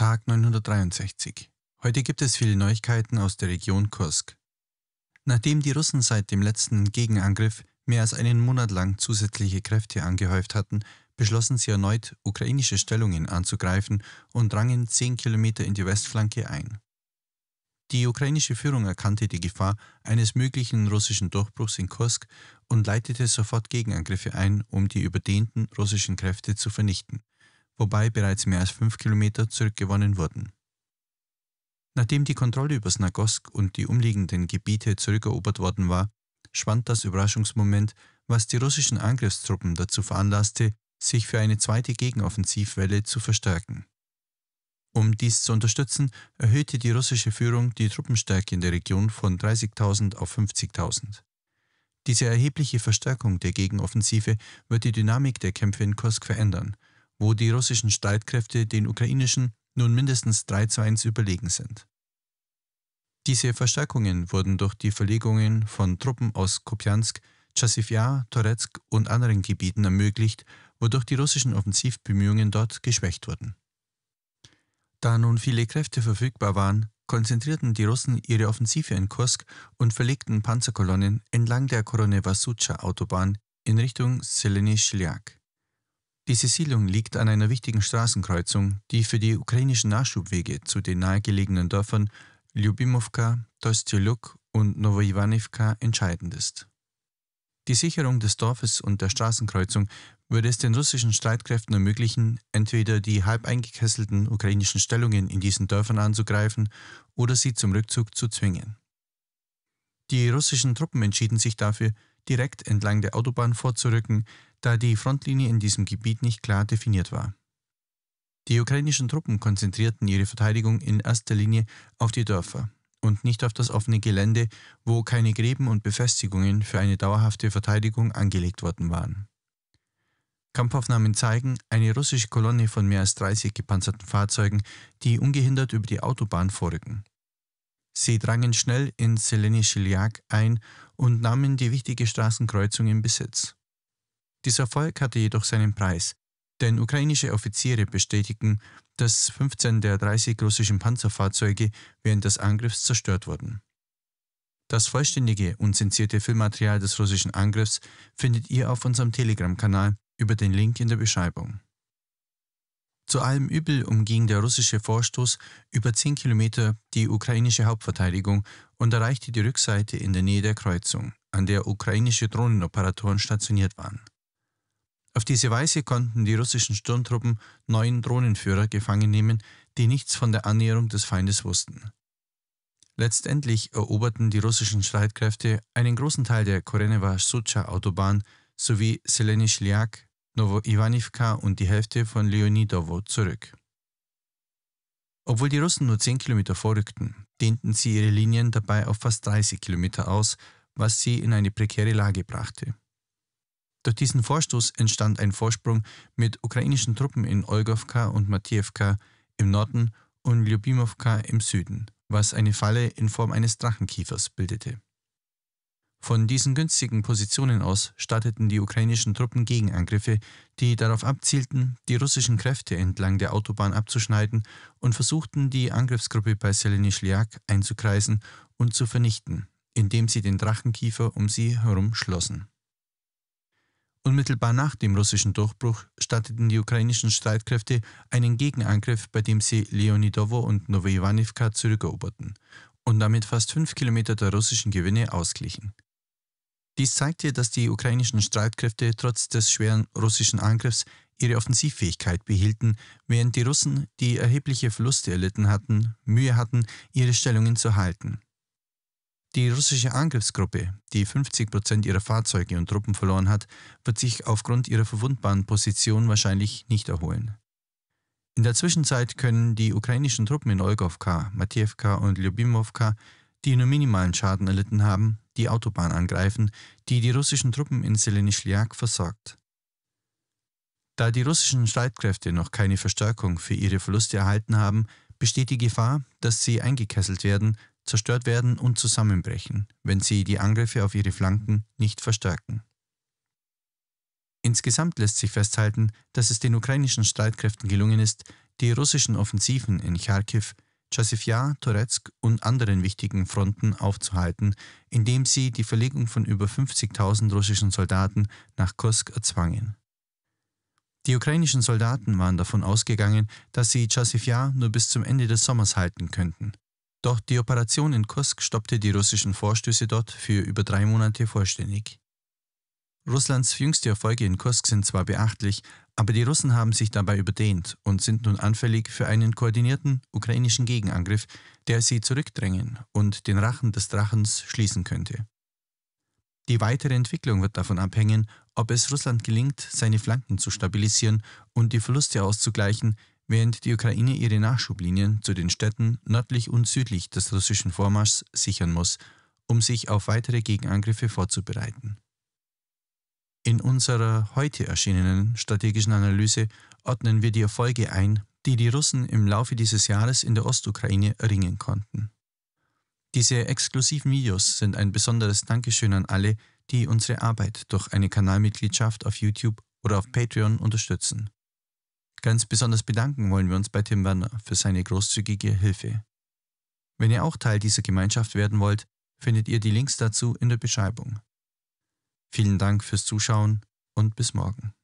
Tag 963. Heute gibt es viele Neuigkeiten aus der Region Kursk. Nachdem die Russen seit dem letzten Gegenangriff mehr als einen Monat lang zusätzliche Kräfte angehäuft hatten, beschlossen sie erneut, ukrainische Stellungen anzugreifen und drangen 10 Kilometer in die Westflanke ein. Die ukrainische Führung erkannte die Gefahr eines möglichen russischen Durchbruchs in Kursk und leitete sofort Gegenangriffe ein, um die überdehnten russischen Kräfte zu vernichten wobei bereits mehr als fünf Kilometer zurückgewonnen wurden. Nachdem die Kontrolle über Snagosk und die umliegenden Gebiete zurückerobert worden war, schwand das Überraschungsmoment, was die russischen Angriffstruppen dazu veranlasste, sich für eine zweite Gegenoffensivwelle zu verstärken. Um dies zu unterstützen, erhöhte die russische Führung die Truppenstärke in der Region von 30.000 auf 50.000. Diese erhebliche Verstärkung der Gegenoffensive wird die Dynamik der Kämpfe in Kursk verändern – wo die russischen Streitkräfte den ukrainischen nun mindestens 3 zu 1 überlegen sind. Diese Verstärkungen wurden durch die Verlegungen von Truppen aus Kopjansk, Chasivja, Toretsk und anderen Gebieten ermöglicht, wodurch die russischen Offensivbemühungen dort geschwächt wurden. Da nun viele Kräfte verfügbar waren, konzentrierten die Russen ihre Offensive in Kursk und verlegten Panzerkolonnen entlang der Koronewa-Sucha-Autobahn in Richtung Selenischliak. Diese Siedlung liegt an einer wichtigen Straßenkreuzung, die für die ukrainischen Nachschubwege zu den nahegelegenen Dörfern Lyubimowka, Tostyoluk und Novoivanivka entscheidend ist. Die Sicherung des Dorfes und der Straßenkreuzung würde es den russischen Streitkräften ermöglichen, entweder die halb eingekesselten ukrainischen Stellungen in diesen Dörfern anzugreifen oder sie zum Rückzug zu zwingen. Die russischen Truppen entschieden sich dafür, direkt entlang der Autobahn vorzurücken, da die Frontlinie in diesem Gebiet nicht klar definiert war. Die ukrainischen Truppen konzentrierten ihre Verteidigung in erster Linie auf die Dörfer und nicht auf das offene Gelände, wo keine Gräben und Befestigungen für eine dauerhafte Verteidigung angelegt worden waren. Kampfaufnahmen zeigen eine russische Kolonne von mehr als 30 gepanzerten Fahrzeugen, die ungehindert über die Autobahn vorrücken. Sie drangen schnell in Selenischiliak ein und nahmen die wichtige Straßenkreuzung in Besitz. Dieser Erfolg hatte jedoch seinen Preis, denn ukrainische Offiziere bestätigten, dass 15 der 30 russischen Panzerfahrzeuge während des Angriffs zerstört wurden. Das vollständige, unzensierte Filmmaterial des russischen Angriffs findet ihr auf unserem Telegram-Kanal über den Link in der Beschreibung. Zu allem Übel umging der russische Vorstoß über 10 Kilometer die ukrainische Hauptverteidigung und erreichte die Rückseite in der Nähe der Kreuzung, an der ukrainische Drohnenoperatoren stationiert waren. Auf diese Weise konnten die russischen Sturmtruppen neuen Drohnenführer gefangen nehmen, die nichts von der Annäherung des Feindes wussten. Letztendlich eroberten die russischen Streitkräfte einen großen Teil der Korenewa-Sucha-Autobahn sowie Selenischliak, Novo-Ivanivka und die Hälfte von Leonidowo zurück. Obwohl die Russen nur 10 Kilometer vorrückten, dehnten sie ihre Linien dabei auf fast 30 Kilometer aus, was sie in eine prekäre Lage brachte. Durch diesen Vorstoß entstand ein Vorsprung mit ukrainischen Truppen in Olgowka und Matijewka im Norden und Ljubimowka im Süden, was eine Falle in Form eines Drachenkiefers bildete. Von diesen günstigen Positionen aus starteten die ukrainischen Truppen Gegenangriffe, die darauf abzielten, die russischen Kräfte entlang der Autobahn abzuschneiden und versuchten, die Angriffsgruppe bei Selenischliak einzukreisen und zu vernichten, indem sie den Drachenkiefer um sie herum schlossen. Unmittelbar nach dem russischen Durchbruch starteten die ukrainischen Streitkräfte einen Gegenangriff, bei dem sie Leonidowo und Novoivanivka zurückeroberten und damit fast fünf Kilometer der russischen Gewinne ausglichen. Dies zeigte, dass die ukrainischen Streitkräfte trotz des schweren russischen Angriffs ihre Offensivfähigkeit behielten, während die Russen, die erhebliche Verluste erlitten hatten, Mühe hatten, ihre Stellungen zu halten. Die russische Angriffsgruppe, die 50 Prozent ihrer Fahrzeuge und Truppen verloren hat, wird sich aufgrund ihrer verwundbaren Position wahrscheinlich nicht erholen. In der Zwischenzeit können die ukrainischen Truppen in Olgovka, Matjewka und Lyubimovka, die nur minimalen Schaden erlitten haben, die Autobahn angreifen, die die russischen Truppen in Selenischliak versorgt. Da die russischen Streitkräfte noch keine Verstärkung für ihre Verluste erhalten haben, besteht die Gefahr, dass sie eingekesselt werden zerstört werden und zusammenbrechen, wenn sie die Angriffe auf ihre Flanken nicht verstärken. Insgesamt lässt sich festhalten, dass es den ukrainischen Streitkräften gelungen ist, die russischen Offensiven in Kharkiv, Chasivja, Toretsk und anderen wichtigen Fronten aufzuhalten, indem sie die Verlegung von über 50.000 russischen Soldaten nach Kursk erzwangen. Die ukrainischen Soldaten waren davon ausgegangen, dass sie Chasivja nur bis zum Ende des Sommers halten könnten. Doch die Operation in Kursk stoppte die russischen Vorstöße dort für über drei Monate vollständig. Russlands jüngste Erfolge in Kursk sind zwar beachtlich, aber die Russen haben sich dabei überdehnt und sind nun anfällig für einen koordinierten ukrainischen Gegenangriff, der sie zurückdrängen und den Rachen des Drachens schließen könnte. Die weitere Entwicklung wird davon abhängen, ob es Russland gelingt, seine Flanken zu stabilisieren und die Verluste auszugleichen, während die Ukraine ihre Nachschublinien zu den Städten nördlich und südlich des russischen Vormarschs sichern muss, um sich auf weitere Gegenangriffe vorzubereiten. In unserer heute erschienenen strategischen Analyse ordnen wir die Erfolge ein, die die Russen im Laufe dieses Jahres in der Ostukraine erringen konnten. Diese exklusiven Videos sind ein besonderes Dankeschön an alle, die unsere Arbeit durch eine Kanalmitgliedschaft auf YouTube oder auf Patreon unterstützen. Ganz besonders bedanken wollen wir uns bei Tim Werner für seine großzügige Hilfe. Wenn ihr auch Teil dieser Gemeinschaft werden wollt, findet ihr die Links dazu in der Beschreibung. Vielen Dank fürs Zuschauen und bis morgen.